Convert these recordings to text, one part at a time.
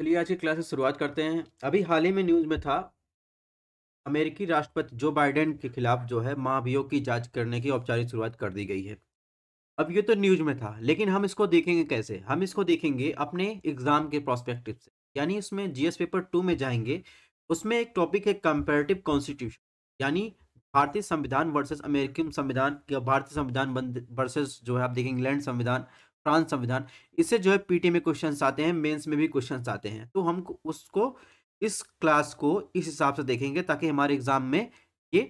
चलिए आज की क्लास से शुरुआत करते हैं अभी हाल ही में न्यूज़ में था अमेरिकी राष्ट्रपति जो बाइडेन के खिलाफ जो है महाभियोग की जांच करने की औपचारिक शुरुआत कर दी गई है अब ये तो न्यूज में था लेकिन हम इसको देखेंगे कैसे हम इसको देखेंगे अपने एग्जाम के प्रोस्पेक्टिव से यानी इसमें जी पेपर टू में जाएंगे उसमें एक टॉपिक है कंपेरेटिव कॉन्स्टिट्यूशन यानी भारतीय संविधान वर्सेज अमेरिकन संविधान या भारतीय संविधान वर्सेज जो है आप देखेंगे इंग्लैंड संविधान फ्रांस संविधान इससे जो है पीटी में क्वेश्चन आते हैं मेंस में भी क्वेश्चन आते हैं तो हम उसको इस क्लास को इस हिसाब से देखेंगे ताकि हमारे एग्जाम में ये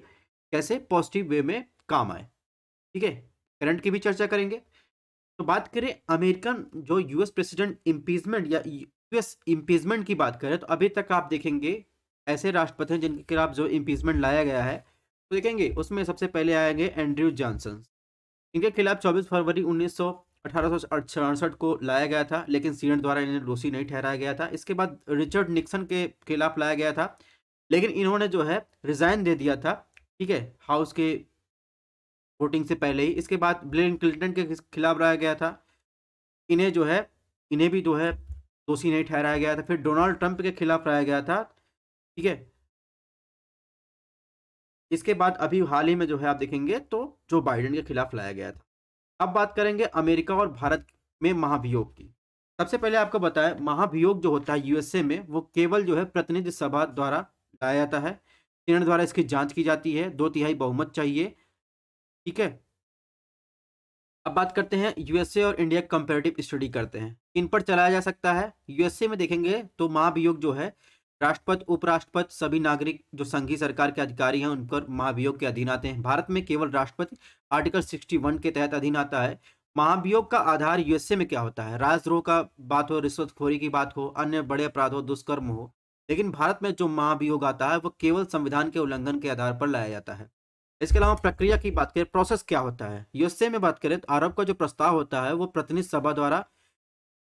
कैसे पॉजिटिव वे में काम आए ठीक है करंट की भी चर्चा करेंगे तो बात करें अमेरिकन जो यूएस प्रेसिडेंट इम्पीजमेंट या यूएस इम्पीजमेंट की बात करें तो अभी तक आप देखेंगे ऐसे राष्ट्रपति हैं जिनके खिलाफ जो इम्पीजमेंट लाया गया है तो देखेंगे उसमें सबसे पहले आएंगे एंड्रयू जॉनसन इनके खिलाफ 24 फरवरी उन्नीस अठारह को लाया गया था लेकिन सीनेट द्वारा इन्हें दोषी नहीं ठहराया गया था इसके बाद रिचर्ड निक्सन के खिलाफ लाया गया था लेकिन इन्होंने जो है रिजाइन दे दिया था ठीक है हाउस के वोटिंग से पहले ही इसके बाद ब्लेन क्लिंटन के खिलाफ लाया गया था इन्हें जो है इन्हें भी जो है दोषी नहीं ठहराया गया था फिर डोनाल्ड ट्रंप के खिलाफ लाया गया था ठीक है इसके बाद अभी हाल ही में जो है आप देखेंगे तो जो बाइडन के खिलाफ लाया गया था अब बात करेंगे अमेरिका और भारत में महाभियोग की सबसे पहले आपको बताया महाभियोग जो होता है यूएसए में वो केवल जो है प्रतिनिधि सभा द्वारा लाया जाता है सीनेट द्वारा इसकी जांच की जाती है दो तिहाई बहुमत चाहिए ठीक है अब बात करते हैं यूएसए और इंडिया कंपेरेटिव स्टडी करते हैं इन पर चलाया जा सकता है यूएसए में देखेंगे तो महाभियोग जो है राष्ट्रपति उपराष्ट्रपति सभी नागरिक जो संघीय सरकार के अधिकारी हैं उन पर महाभियोग के अधीन आते हैं भारत में केवल राष्ट्रपति आर्टिकल 61 के तहत अधीन आता है महाभियोग का आधार यूएसए में क्या होता है राजद्रोह का बात हो रिश्वतखोरी की बात हो अन्य बड़े अपराध हो दुष्कर्म हो लेकिन भारत में जो महाभियोग आता है वह केवल संविधान के उल्लंघन के आधार पर लाया जाता है इसके अलावा प्रक्रिया की बात करें प्रोसेस क्या होता है यूएसए में बात करें तो आरोप का जो प्रस्ताव होता है वो प्रतिनिधि सभा द्वारा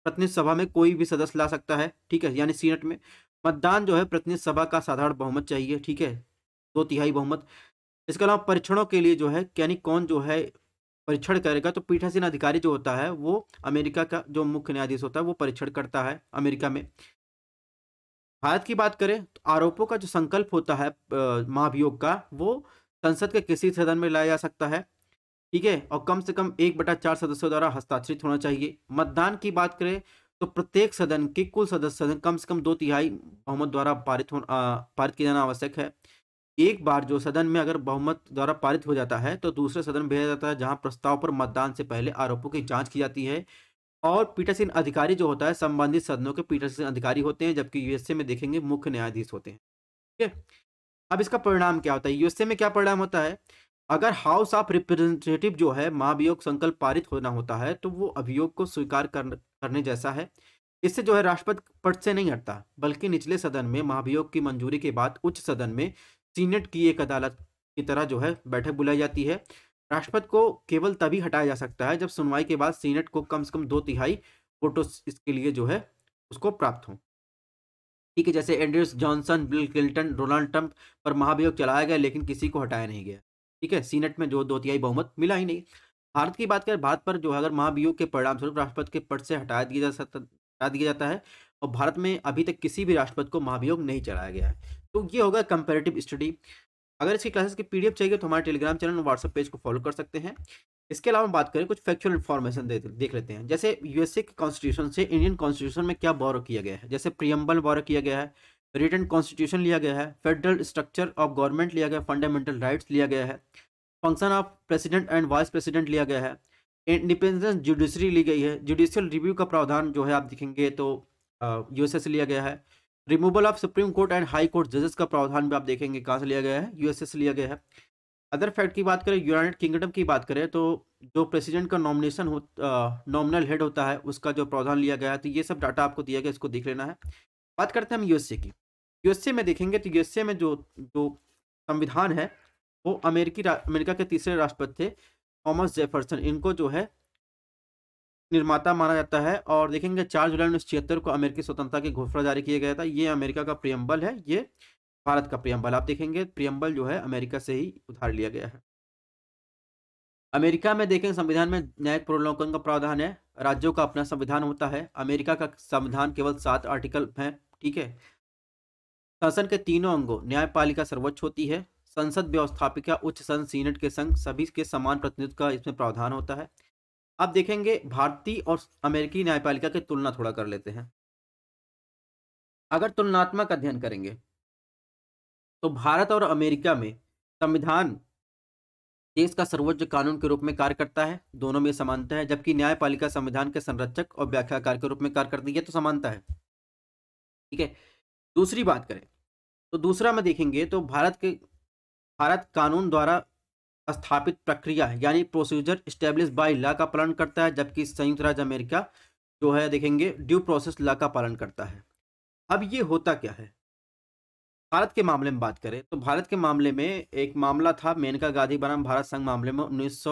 प्रतिनिधि सभा में कोई भी सदस्य ला सकता है ठीक है यानी सीनेट में मतदान जो है प्रतिनिधि सभा का साधारण बहुमत चाहिए ठीक है दो तिहाई बहुमत इसके अलावा परीक्षणों के लिए जो है यानी कौन जो है परीक्षण करेगा तो पीठासीन अधिकारी जो होता है वो अमेरिका का जो मुख्य न्यायाधीश होता है वो परीक्षण करता है अमेरिका में भारत की बात करें तो आरोपों का जो संकल्प होता है महाभियोग का वो संसद के किसी सदन में लाया जा सकता है ठीक है और कम से कम एक बटा चार सदस्यों द्वारा हस्ताक्षरित होना चाहिए मतदान की बात करें तो प्रत्येक सदन के कुल सदस्य सदन कम से कम दो तिहाई बहुमत द्वारा पारित हो पारित किया जाना आवश्यक है एक बार जो सदन में अगर बहुमत द्वारा पारित हो जाता है तो दूसरे सदन में भेजा जाता है जहां प्रस्ताव पर मतदान से पहले आरोपों की जांच की जाती है और पीठासीन अधिकारी जो होता है संबंधित सदनों के पीठासीन अधिकारी होते हैं जबकि यूएसए में देखेंगे मुख्य न्यायाधीश होते हैं ठीक है अब इसका परिणाम क्या होता है यूएसए में क्या परिणाम होता है अगर हाउस ऑफ रिप्रेजेंटेटिव जो है महाभियोग संकल्प पारित होना होता है तो वो अभियोग को स्वीकार करने जैसा है इससे जो है राष्ट्रपति पद से नहीं हटता बल्कि निचले सदन में महाभियोग की मंजूरी के बाद उच्च सदन में सीनेट की एक अदालत की तरह जो है बैठक बुलाई जाती है राष्ट्रपति को केवल तभी हटाया जा सकता है जब सुनवाई के बाद सीनेट को कम से कम दो तिहाई वोटो इसके लिए जो है उसको प्राप्त हों ठीक है जैसे Andrews Johnson Bill Clinton Donald Trump पर महाभियोग चलाया गया लेकिन किसी को हटाया नहीं गया ठीक है सीनेट में जो दो तिहाई बहुमत मिला ही नहीं भारत की बात करें भारत पर जो है अगर महाभियोग के परिणाम स्वरूप राष्ट्रपति के पद से हटा दिया जा सकता हटा दिया जाता है और भारत में अभी तक किसी भी राष्ट्रपति को महाभियोग नहीं चलाया गया है तो ये होगा कंपेरेटिव स्टडी अगर इसकी क्लासेस की पीडीएफ चाहिए तो हमारे टेलीग्राम चैनल और व्हाट्सअप पेज को फॉलो कर सकते हैं इसके अलावा बात करें कुछ फैक्चुअल इन्फॉर्मेशन दे, देख लेते हैं जैसे यूएसए के कॉन्स्टिट्यूशन से इंडियन कॉन्स्टिट्यूशन में क्या बॉरो किया गया है जैसे प्रियम्बल बॉरो किया गया है रिटर्न कॉन्स्टिट्यूशन लिया गया है फेडरल स्ट्रक्चर ऑफ गवर्नमेंट लिया गया फंडामेंटल राइट्स लिया गया है function of president and vice president लिया गया है इंडिपेंडेंस जुडिशरी ली गई है जुडिशियल रिव्यू का प्रावधान जो है आप देखेंगे तो यूएसए से लिया गया है removal of supreme court and high court जजेस का प्रावधान भी आप देखेंगे कहाँ से लिया गया है यूएसए से लिया गया है अदर फैक्ट की बात करें यूनाइटेड किंगडम की बात करें तो जो प्रेसिडेंट का नॉमिनेशन हो नॉमिनल हेड होता है उसका जो प्रावधान लिया गया है तो ये सब डाटा आपको दिया गया इसको देख लेना है बात करते हैं हम यूएसए की यूएसए में देखेंगे तो यूएसए में जो जो संविधान है वो अमेरिकी अमेरिका के तीसरे राष्ट्रपति थे थॉमस जेफरसन इनको जो है निर्माता माना जाता है और देखेंगे चार जुलाई उन्नीस छिहत्तर को अमेरिकी स्वतंत्रता की घोषणा जारी किया गया था ये अमेरिका का प्रियम्बल है ये भारत का प्रियम्बल आप देखेंगे प्रियम्बल जो है अमेरिका से ही उधार लिया गया है अमेरिका में देखेंगे संविधान में न्यायिक पुनर्लोकन का प्रावधान है राज्यों का अपना संविधान होता है अमेरिका का संविधान केवल सात आर्टिकल है ठीक है शासन के तीनों अंगों न्यायपालिका सर्वोच्च होती है संसद व्यवस्थापिका उच्च सन सीनेट के संघ सभी के समान प्रतिनिधित्व का इसमें प्रावधान होता है अब देखेंगे भारतीय और अमेरिकी न्यायपालिका की तुलना थोड़ा कर लेते हैं अगर तुलनात्मक अध्ययन करेंगे तो भारत और अमेरिका में संविधान देश का सर्वोच्च कानून के रूप में कार्य करता है दोनों में समानता है जबकि न्यायपालिका संविधान के संरक्षक और व्याख्याकार के रूप में कार्य करती है तो समानता है ठीक है दूसरी बात करें तो दूसरा में देखेंगे तो भारत के भारत कानून द्वारा स्थापित प्रक्रिया यानी प्रोसीजर स्टेब्लिश बाय लॉ का पालन करता है जबकि संयुक्त राज्य अमेरिका जो है देखेंगे ड्यू प्रोसेस लॉ का पालन करता है अब ये होता क्या है भारत के मामले में बात करें तो भारत के मामले में एक मामला था मेनका गांधी बनाम भारत संघ मामले में उन्नीस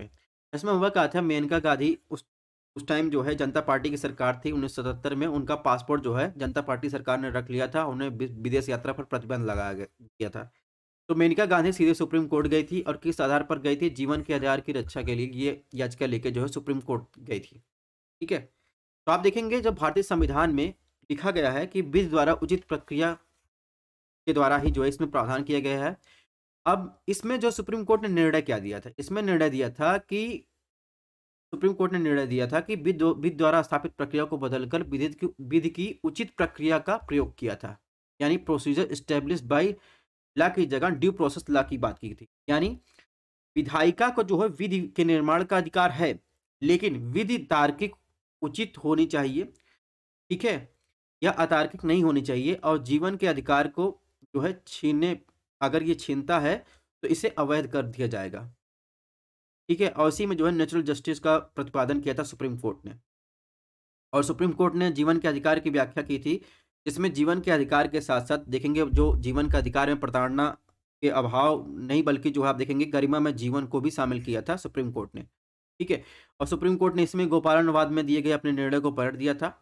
में इसमें हुआ कहा था मेनका गांधी उस उस टाइम जो है जनता पार्टी की सरकार थी उन्नीस में उनका पासपोर्ट जो है जनता पार्टी सरकार ने रख लिया था उन्हें विदेश यात्रा पर प्रतिबंध लगाया गया था तो मेनका गांधी सीधे सुप्रीम कोर्ट गई थी और किस आधार पर गई थी जीवन के आधार की रक्षा के लिए ये याचिका लेके जो है सुप्रीम कोर्ट गई थी ठीक है तो आप देखेंगे जब भारतीय संविधान में लिखा गया है कि विधि द्वारा उचित प्रक्रिया के द्वारा ही जो है इसमें प्रावधान किया गया है अब इसमें जो सुप्रीम कोर्ट ने निर्णय क्या दिया था इसमें निर्णय दिया था कि सुप्रीम कोर्ट ने निर्णय दिया था कि विधि द्वारा स्थापित प्रक्रिया को बदलकर विधि की उचित प्रक्रिया का प्रयोग किया था यानी प्रोसीजर स्टेब्लिश बाई ला की जगह ड्यू प्रोसेस ला की बात की थी यानी विधायिका को जो है विधि के निर्माण का अधिकार है लेकिन विधि तार्किक उचित होनी चाहिए ठीक है यह अतार्किक नहीं होनी चाहिए और जीवन के अधिकार को जो है छीनने अगर ये छीनता है तो इसे अवैध कर दिया जाएगा ठीक है और इसी में जो है नेचुरल जस्टिस का प्रतिपादन किया था सुप्रीम कोर्ट ने और सुप्रीम कोर्ट ने जीवन के अधिकार की व्याख्या की थी इसमें जीवन के अधिकार के साथ साथ देखेंगे जो जीवन का अधिकार में प्रताड़ना के अभाव नहीं बल्कि जो आप देखेंगे गरिमा में जीवन को भी शामिल किया था सुप्रीम कोर्ट ने ठीक है और सुप्रीम कोर्ट ने इसमें गोपालनवाद में दिए गए अपने निर्णय को पलट दिया था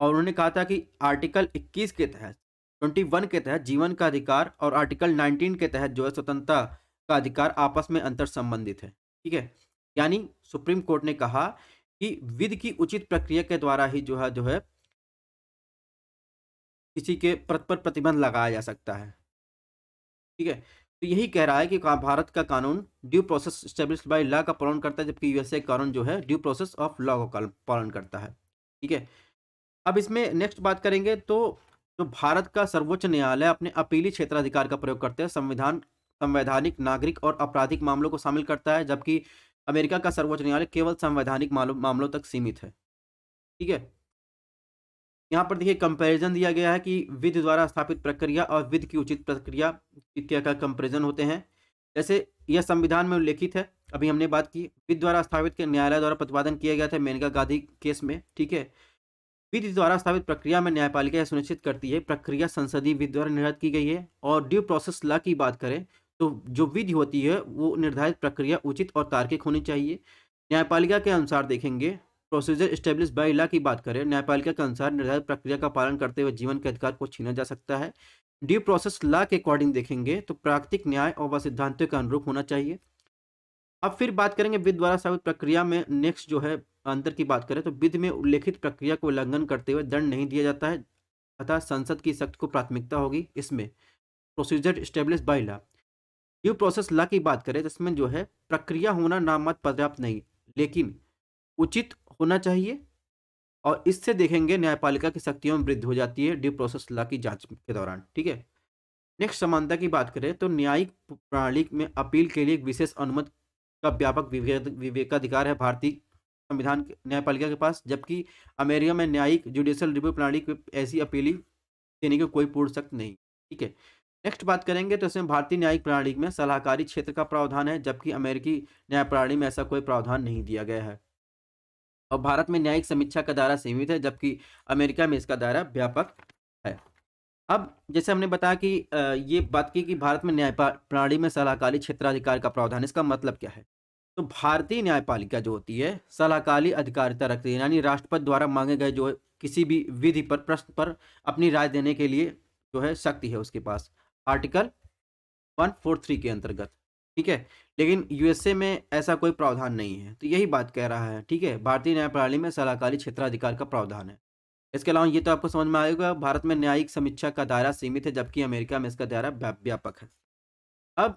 और उन्होंने कहा था कि आर्टिकल 21 के तहत 21 के तहत जीवन का अधिकार और आर्टिकल 19 के तहत जो है स्वतंत्रता का अधिकार आपस में अंतर संबंधित है ठीक है यानी सुप्रीम कोर्ट ने कहा कि विधि की उचित प्रक्रिया के द्वारा ही जो है जो है किसी के प्रत पर प्रतिबंध लगाया जा सकता है ठीक है तो यही कह रहा है कि भारत का कानून due process establish by law का पालन करता है जबकि यूएसए कानून जो है ड्यू प्रोसेस ऑफ लॉ का पालन करता है ठीक है अब इसमें नेक्स्ट बात करेंगे तो जो भारत का सर्वोच्च न्यायालय अपने अपीली क्षेत्राधिकार का प्रयोग करते हैं संविधान संवैधानिक नागरिक और आपराधिक मामलों को शामिल करता है जबकि अमेरिका का सर्वोच्च न्यायालय केवल संवैधानिक मामलों तक सीमित है ठीक है यहाँ पर देखिए कंपैरिजन दिया गया है कि विध द्वारा स्थापित प्रक्रिया और विध की उचित प्रक्रिया क्या का कंपैरिजन होते हैं जैसे यह संविधान में उल्लेखित है अभी हमने बात की विध द्वारा स्थापित के न्यायालय द्वारा प्रतिपादन किया गया था मेनका गांधी केस में ठीक है विधि द्वारा स्थापित प्रक्रिया में न्यायपालिका यह सुनिश्चित करती है प्रक्रिया संसदीय विधि द्वारा निर्धारित की गई है और ड्यू प्रोसेस लॉ की बात करें तो जो विधि होती है वो निर्धारित प्रक्रिया उचित और तार्किक होनी चाहिए न्यायपालिका के अनुसार देखेंगे प्रोसीजर स्टेब्लिश बाई ला की बात करें न्यायपालिका के अनुसार निर्धारित प्रक्रिया का पालन करते हुए जीवन के अधिकार को छीना जा सकता है ड्यू प्रोसेस लॉ के अकॉर्डिंग देखेंगे तो प्राकृतिक न्याय और व सिद्धांतों के अनुरूप होना चाहिए अब फिर बात करेंगे विध द्वारा साबित प्रक्रिया में नेक्स्ट जो है अंतर की बात करें तो विध में उल्लेखित प्रक्रिया को उल्लंघन करते हुए दंड नहीं दिया जाता है अतः संसद की सख्त को प्राथमिकता होगी इसमें procedure establish by law due process law की बात करें जिसमें जो है प्रक्रिया होना नामत पर्याप्त नहीं लेकिन उचित होना चाहिए और इससे देखेंगे न्यायपालिका की शक्तियों में वृद्धि हो जाती है ड्यू प्रोसेस ला की जांच के दौरान ठीक है नेक्स्ट समानता की बात करें तो न्यायिक प्रणाली में अपील के लिए एक विशेष अनुमत का व्यापक विवेकाधिकार है भारतीय संविधान न्यायपालिका के पास जबकि अमेरिका में न्यायिक जुडिशियल रिव्यू प्रणाली को ऐसी अपीली देने की कोई पूर्ण शक्त नहीं ठीक है नेक्स्ट बात करेंगे तो इसमें भारतीय न्यायिक प्रणाली में सलाहकारी क्षेत्र का प्रावधान है जबकि अमेरिकी न्याय प्रणाली में ऐसा कोई प्रावधान नहीं दिया गया है और भारत में न्यायिक समीक्षा का दायरा सीमित है जबकि अमेरिका में इसका दायरा व्यापक है अब जैसे हमने बताया कि ये बात की कि भारत में न्याय प्रणाली में सलाहकारी क्षेत्राधिकार का प्रावधान इसका मतलब क्या है तो भारतीय न्यायपालिका जो होती है सलाहकारी अधिकारिता रखती है यानी राष्ट्रपति द्वारा मांगे गए जो किसी भी विधि पर प्रश्न पर अपनी राय देने के लिए जो है शक्ति है उसके पास आर्टिकल 143 के अंतर्गत ठीक है लेकिन यूएसए में ऐसा कोई प्रावधान नहीं है तो यही बात कह रहा है ठीक है भारतीय न्याय प्रणाली में सलाहकारी क्षेत्राधिकार का प्रावधान है इसके अलावा ये तो आपको समझ में आएगा भारत में न्यायिक समीक्षा का दायरा सीमित है जबकि अमेरिका में इसका दायरा व्यापक है अब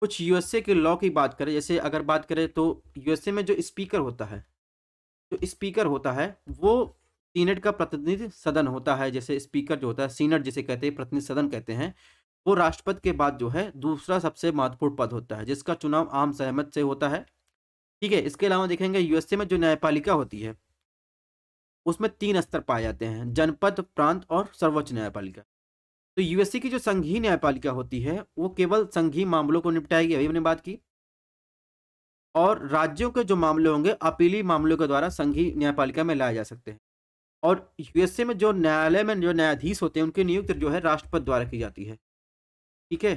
कुछ यूएसए के लॉ की बात करें जैसे अगर बात करें तो यूएसए में जो स्पीकर होता है जो स्पीकर होता है वो सीनेट का प्रतिनिधि सदन होता है जैसे स्पीकर जो होता है सीनेट जिसे कहते हैं प्रतिनिधि सदन कहते हैं वो राष्ट्रपति के बाद जो है दूसरा सबसे महत्वपूर्ण पद होता है जिसका चुनाव आम सहमत से होता है ठीक है इसके अलावा देखेंगे यूएसए में जो न्यायपालिका होती है उसमें तीन स्तर पाए जाते हैं जनपद प्रांत और सर्वोच्च न्यायपालिका तो यूएसए की जो संघीय न्यायपालिका होती है वो केवल संघीय मामलों को निपटाएगी अभी हमने बात की और राज्यों के जो मामले होंगे अपीली मामलों के द्वारा संघीय न्यायपालिका में लाए जा सकते हैं और यूएसए में जो न्यायालय में जो न्यायाधीश होते हैं उनकी नियुक्ति जो है राष्ट्रपति द्वारा की जाती है ठीक है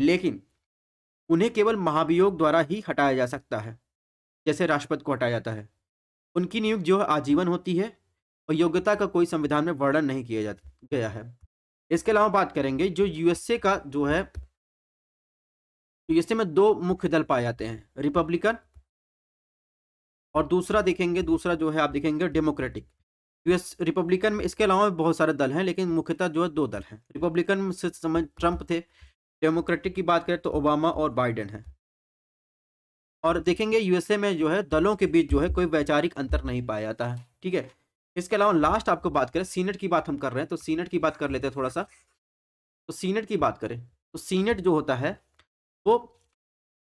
लेकिन उन्हें केवल महाभियोग द्वारा ही हटाया जा सकता है जैसे राष्ट्रपति को हटाया जाता है उनकी नियुक्ति जो है आजीवन होती है और योग्यता का कोई संविधान में वर्णन नहीं किया जा गया है इसके अलावा बात करेंगे जो यूएसए का जो है यूएसए में दो मुख्य दल पाए जाते हैं रिपब्लिकन और दूसरा देखेंगे दूसरा जो है आप देखेंगे डेमोक्रेटिक यूएस रिपब्लिकन में इसके अलावा बहुत सारे दल हैं लेकिन मुख्यतः जो है दो दल हैं रिपब्लिकन से समझ ट्रंप थे डेमोक्रेटिक की बात करें तो ओबामा और बाइडेन हैं और देखेंगे यूएसए में जो है दलों के बीच जो है कोई वैचारिक अंतर नहीं पाया जाता है ठीक है इसके अलावा लास्ट आपको बात करें सीनेट की बात हम कर रहे हैं तो सीनेट की बात कर लेते हैं थोड़ा सा तो सीनेट की बात करें तो सीनेट जो होता है वो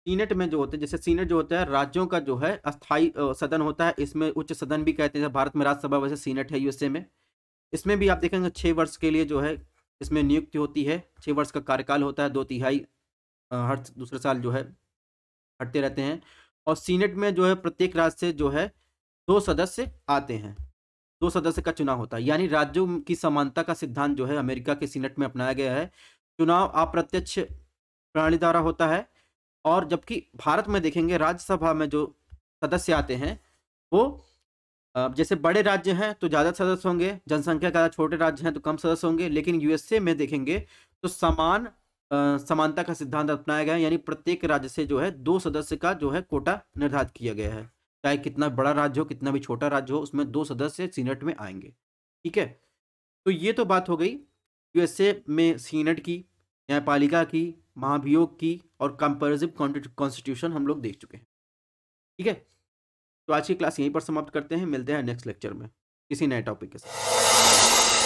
सीनेट में जो होते हैं जैसे सीनेट जो होता है राज्यों का जो है अस्थाई सदन होता है इसमें उच्च सदन भी कहते हैं भारत में राज्यसभा वैसे सीनेट है यूएसए में इसमें भी आप देखेंगे छः वर्ष के लिए जो है इसमें नियुक्ति होती है छः वर्ष का कार्यकाल होता है दो तिहाई हर दूसरे साल जो है हटते रहते हैं और सीनेट में जो है प्रत्येक राज्य से जो है दो सदस्य आते हैं दो सदस्य का चुनाव होता है यानी राज्यों की समानता का सिद्धांत जो है अमेरिका के सीनेट में अपनाया गया है चुनाव अप्रत्यक्ष प्रणाली द्वारा होता है और जबकि भारत में देखेंगे राज्यसभा में जो सदस्य आते हैं वो जैसे बड़े राज्य हैं तो ज़्यादा सदस्य होंगे जनसंख्या ज़्यादा छोटे राज्य हैं तो कम सदस्य होंगे लेकिन यूएसए में देखेंगे तो समान समानता का सिद्धांत अपनाया गया है यानी प्रत्येक राज्य से जो है दो सदस्य का जो है कोटा निर्धारित किया गया है चाहे कितना बड़ा राज्य हो कितना भी छोटा राज्य हो उसमें दो सदस्य सीनेट में आएंगे ठीक है तो ये तो बात हो गई यूएसए में सीनेट की न्यायपालिका की महाभियोग की और कंपेरिजिव कॉन्स्टिट्यूशन हम लोग देख चुके हैं ठीक है तो आज की क्लास यहीं पर समाप्त करते हैं मिलते हैं नेक्स्ट लेक्चर में किसी नए टॉपिक के साथ